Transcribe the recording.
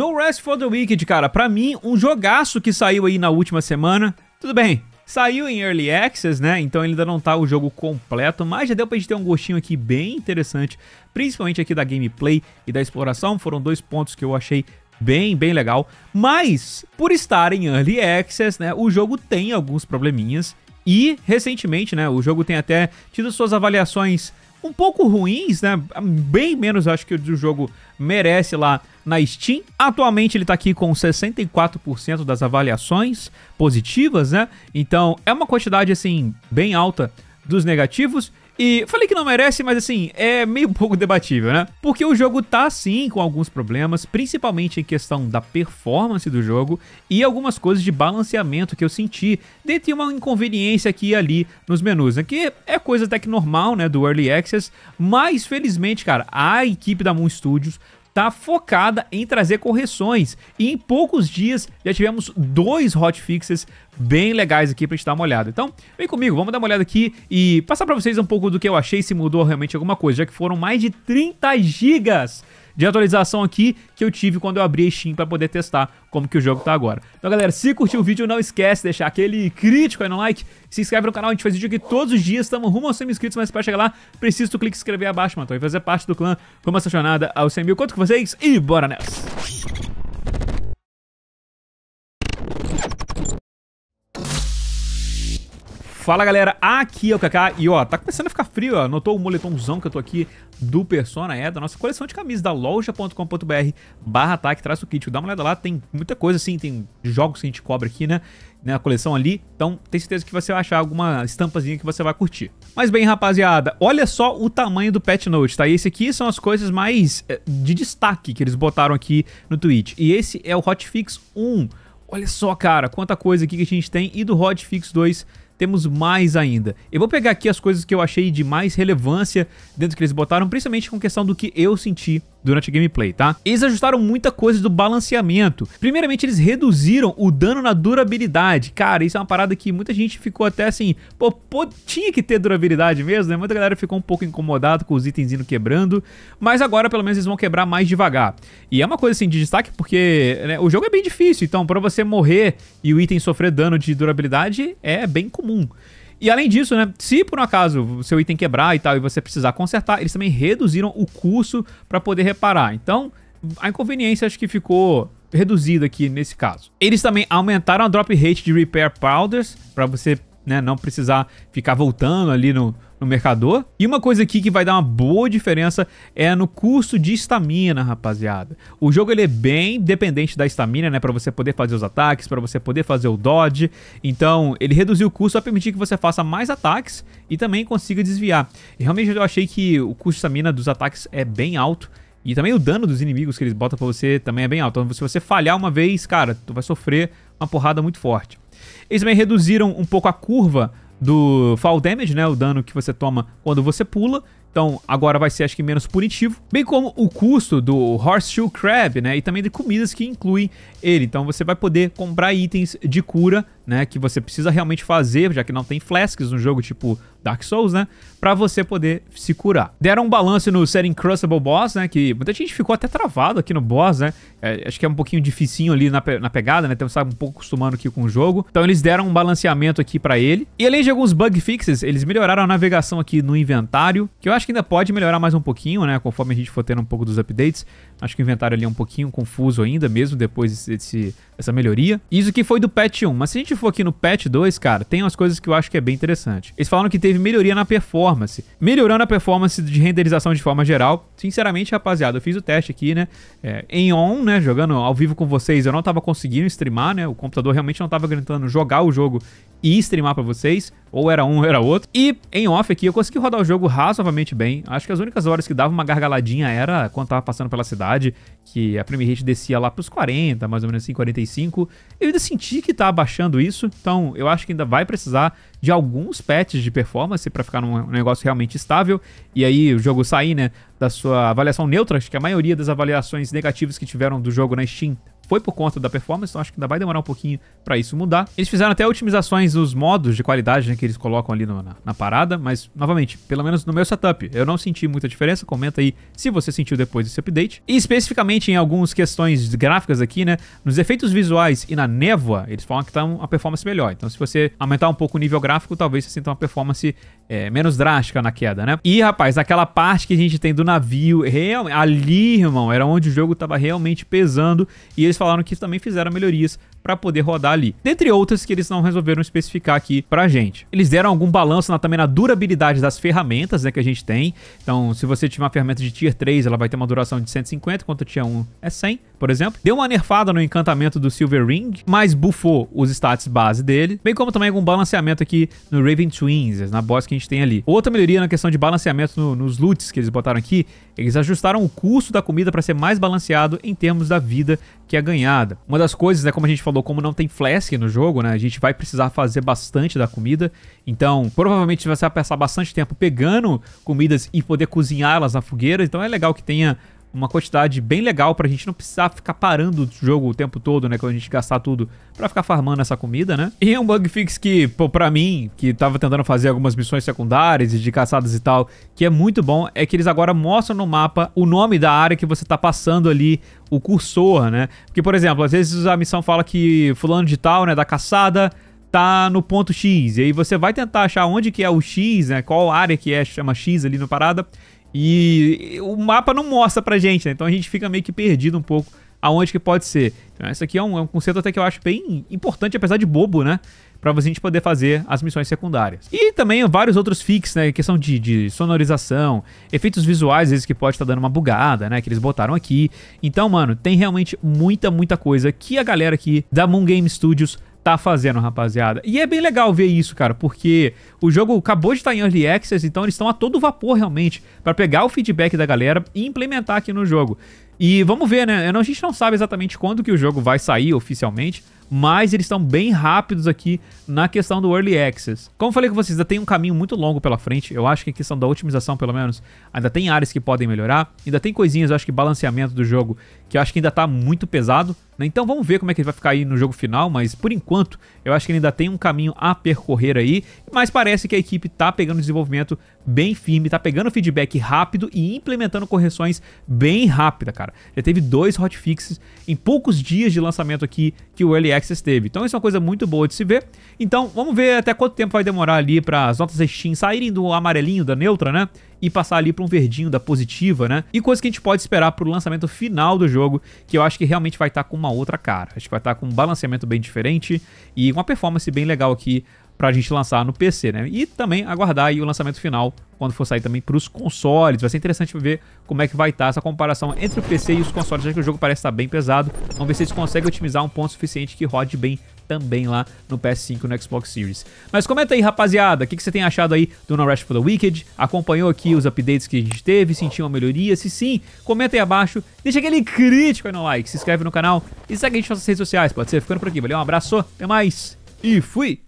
No Rest for the Wicked, cara, pra mim, um jogaço que saiu aí na última semana. Tudo bem, Saiu em Early Access, né? Então ainda não tá o jogo completo, mas já deu pra gente ter um gostinho aqui bem interessante, principalmente aqui da gameplay e da exploração. Foram dois pontos que eu achei bem, bem legal. Mas, por estar em Early Access, né? O jogo tem alguns probleminhas. E, recentemente, né? O jogo tem até tido suas avaliações um pouco ruins, né? Bem menos, acho que o jogo merece lá na Steam. Atualmente ele tá aqui com 64% das avaliações positivas, né? Então é uma quantidade assim bem alta dos negativos e falei que não merece, mas assim, é meio pouco debatível, né? Porque o jogo tá sim com alguns problemas, principalmente em questão da performance do jogo e algumas coisas de balanceamento que eu senti, dentre uma inconveniência aqui e ali nos menus, né? Que é coisa até que normal, né, do Early Access, mas felizmente, cara, a equipe da Moon Studios está focada em trazer correções. E em poucos dias já tivemos dois hotfixes bem legais aqui a gente dar uma olhada. Então, vem comigo, vamos dar uma olhada aqui e passar para vocês um pouco do que eu achei, se mudou realmente alguma coisa, já que foram mais de 30 gigas de atualização aqui que eu tive quando eu abri a Steam para poder testar como que o jogo tá agora. Então, galera, se curtiu o vídeo, não esquece de deixar aquele crítico aí no like, se inscreve no canal, a gente faz vídeo aqui todos os dias, estamos rumo aos 100 mil inscritos, mas para chegar lá, preciso do clique inscrever abaixo, mano, então, e fazer parte do clã, como essa aos 100 mil. Conto com vocês e bora nessa! Fala galera, aqui é o Kaká e ó, tá começando a ficar frio, ó. Notou o moletomzão que eu tô aqui do Persona, é, da nossa coleção de camisas da loja.com.br barra ataque, traz o kit, dá uma olhada lá, tem muita coisa assim, tem jogos que a gente cobra aqui, né, na né, coleção ali, então tem certeza que você vai achar alguma estampazinha que você vai curtir. Mas bem, rapaziada, olha só o tamanho do Pet Note, tá? E esse aqui são as coisas mais eh, de destaque que eles botaram aqui no Twitch, e esse é o Hotfix 1, olha só, cara, quanta coisa aqui que a gente tem, e do Hotfix 2 temos mais ainda. Eu vou pegar aqui as coisas que eu achei de mais relevância dentro que eles botaram, principalmente com questão do que eu senti durante a gameplay, tá? Eles ajustaram muita coisa do balanceamento. Primeiramente, eles reduziram o dano na durabilidade. Cara, isso é uma parada que muita gente ficou até assim, pô, pô tinha que ter durabilidade mesmo, né? Muita galera ficou um pouco incomodado com os itens indo quebrando, mas agora pelo menos eles vão quebrar mais devagar. E é uma coisa assim de destaque porque né, o jogo é bem difícil, então para você morrer e o item sofrer dano de durabilidade é bem comum. E além disso, né, se por um acaso o seu item quebrar e tal e você precisar consertar, eles também reduziram o custo para poder reparar. Então, a inconveniência acho que ficou reduzida aqui nesse caso. Eles também aumentaram a drop rate de repair powders para você né? Não precisar ficar voltando ali no, no mercador. E uma coisa aqui que vai dar uma boa diferença é no custo de estamina, rapaziada. O jogo ele é bem dependente da estamina, né, para você poder fazer os ataques, para você poder fazer o dodge. Então, ele reduziu o custo a permitir que você faça mais ataques e também consiga desviar. E realmente eu achei que o custo de estamina dos ataques é bem alto. E também o dano dos inimigos que eles botam pra você também é bem alto. Então se você falhar uma vez, cara, tu vai sofrer uma porrada muito forte. Eles também reduziram um pouco a curva do fall damage, né? O dano que você toma quando você pula. Então, agora vai ser, acho que, menos punitivo. Bem como o custo do Horseshoe Crab, né? E também de comidas que incluem ele. Então, você vai poder comprar itens de cura, né? Que você precisa realmente fazer, já que não tem flasks no jogo, tipo Dark Souls, né? Pra você poder se curar. Deram um balance no Ser Incrustable Boss, né? Que muita gente ficou até travado aqui no boss, né? É, acho que é um pouquinho dificinho ali na, pe na pegada, né? Temos um pouco acostumando aqui com o jogo. Então, eles deram um balanceamento aqui pra ele. E além de alguns bug fixes, eles melhoraram a navegação aqui no inventário, que eu acho acho que ainda pode melhorar mais um pouquinho, né? Conforme a gente for tendo um pouco dos updates. Acho que o inventário ali é um pouquinho confuso ainda, mesmo depois desse, dessa melhoria. Isso que foi do patch 1. Mas se a gente for aqui no patch 2, cara, tem umas coisas que eu acho que é bem interessante. Eles falaram que teve melhoria na performance. Melhorando a performance de renderização de forma geral. Sinceramente, rapaziada, eu fiz o teste aqui, né? É, em on, né? Jogando ao vivo com vocês, eu não tava conseguindo streamar, né? O computador realmente não tava aguentando jogar o jogo e streamar para vocês. Ou era um, ou era outro. E em off aqui, eu consegui rodar o jogo razoavelmente relativamente bem. Acho que as únicas horas que dava uma gargaladinha era quando tava passando pela cidade, que a Premier Hit descia lá pros 40, mais ou menos assim, 45. Eu ainda senti que tá abaixando isso, então eu acho que ainda vai precisar de alguns patches de performance para ficar num negócio realmente estável. E aí o jogo sair, né, da sua avaliação neutra, acho que a maioria das avaliações negativas que tiveram do jogo na Steam foi por conta da performance, então acho que ainda vai demorar um pouquinho para isso mudar. Eles fizeram até otimizações nos modos de qualidade né, que eles colocam ali no, na, na, parada, mas, novamente, pelo menos no meu setup, eu não senti muita diferença. Comenta aí se você sentiu depois desse update. E especificamente em algumas questões gráficas aqui, né? Nos efeitos visuais e na névoa, eles falam que tá uma performance melhor. Então, se você aumentar um pouco o nível gráfico, talvez você sinta uma performance é, menos drástica na queda, né? E, rapaz, aquela parte que a gente tem do navio, real, ali, irmão, era onde o jogo tava realmente pesando. E eles falaram que também fizeram melhorias para poder rodar ali. Dentre outras que eles não resolveram especificar aqui pra gente. Eles deram algum balanço na, também na durabilidade das ferramentas, né, que a gente tem. Então, se você tiver uma ferramenta de tier 3, ela vai ter uma duração de 150, enquanto tier 1 é 100 por exemplo. Deu uma nerfada no encantamento do Silver Ring, mas buffou os stats base dele, bem como também algum balanceamento aqui no Raven Twins, na boss que a gente tem ali. Outra melhoria na questão de balanceamento no, nos loots que eles botaram aqui, eles ajustaram o custo da comida para ser mais balanceado em termos da vida que é ganhada. Uma das coisas, né, como a gente falou, como não tem flask no jogo, né, a gente vai precisar fazer bastante da comida, então provavelmente você vai passar bastante tempo pegando comidas e poder cozinhá-las na fogueira, então é legal que tenha uma quantidade bem legal pra gente não precisar ficar parando o jogo o tempo todo, né? Quando a gente gastar tudo pra ficar farmando essa comida, né? E um bug fix que, pô, pra mim, que tava tentando fazer algumas missões secundárias e de caçadas e tal, que é muito bom, é que eles agora mostram no mapa o nome da área que você tá passando ali, o cursor, né? Porque, por exemplo, às vezes a missão fala que fulano de tal, né, da caçada tá no ponto X. E aí você vai tentar achar onde que é o X, né? Qual área que é, chama X ali no parada. E o mapa não mostra pra gente, né? Então a gente fica meio que perdido um pouco aonde que pode ser. Então esse aqui é um, é um conceito até que eu acho bem importante, apesar de bobo, né? Pra a gente poder fazer as missões secundárias. E também vários outros fixes, né? Questão de, de sonorização, efeitos visuais, às vezes que pode estar tá dando uma bugada, né? Que eles botaram aqui. Então, mano, tem realmente muita, muita coisa que a galera aqui da Moon Game Studios tá fazendo, rapaziada. E é bem legal ver isso, cara, porque o jogo acabou de estar tá em Early Access, então eles estão a todo vapor realmente para pegar o feedback da galera e implementar aqui no jogo. E vamos ver, né? A gente não sabe exatamente quando que o jogo vai sair oficialmente, mas eles estão bem rápidos aqui na questão do Early Access. Como falei com vocês, ainda tem um caminho muito longo pela frente, eu acho que a questão da otimização, pelo menos, ainda tem áreas que podem melhorar, ainda tem coisinhas, eu acho que balanceamento do jogo, que eu acho que ainda tá muito pesado, né? Então vamos ver como é que ele vai ficar aí no jogo final, mas por enquanto, eu acho que ele ainda tem um caminho a percorrer aí, mas parece que a equipe tá pegando o desenvolvimento bem firme, tá pegando feedback rápido e implementando correções bem rápida, cara cara. Já teve dois hotfixes em poucos dias de lançamento aqui que o Early Access teve. Então isso é uma coisa muito boa de se ver. Então vamos ver até quanto tempo vai demorar ali para as notas Steam saírem do amarelinho da neutra, né? E passar ali para um verdinho da positiva, né? E coisa que a gente pode esperar para o lançamento final do jogo, que eu acho que realmente vai estar tá com uma outra cara. Acho que vai estar tá com um balanceamento bem diferente e uma performance bem legal aqui pra gente lançar no PC, né? E também aguardar aí o lançamento final quando for sair também para os consoles. Vai ser interessante ver como é que vai estar tá essa comparação entre o PC e os consoles, já que o jogo parece estar tá bem pesado. Vamos ver se eles conseguem otimizar um ponto suficiente que rode bem também lá no PS5 e no Xbox Series. Mas comenta aí, rapaziada, o que, que, você tem achado aí do No Rush for the Wicked? Acompanhou aqui os updates que a gente teve? Sentiu uma melhoria? Se sim, comenta aí abaixo, deixa aquele crítico aí no like, se inscreve no canal e segue a gente nas redes sociais, pode ser? Ficando por aqui, valeu, um abraço, até mais e fui!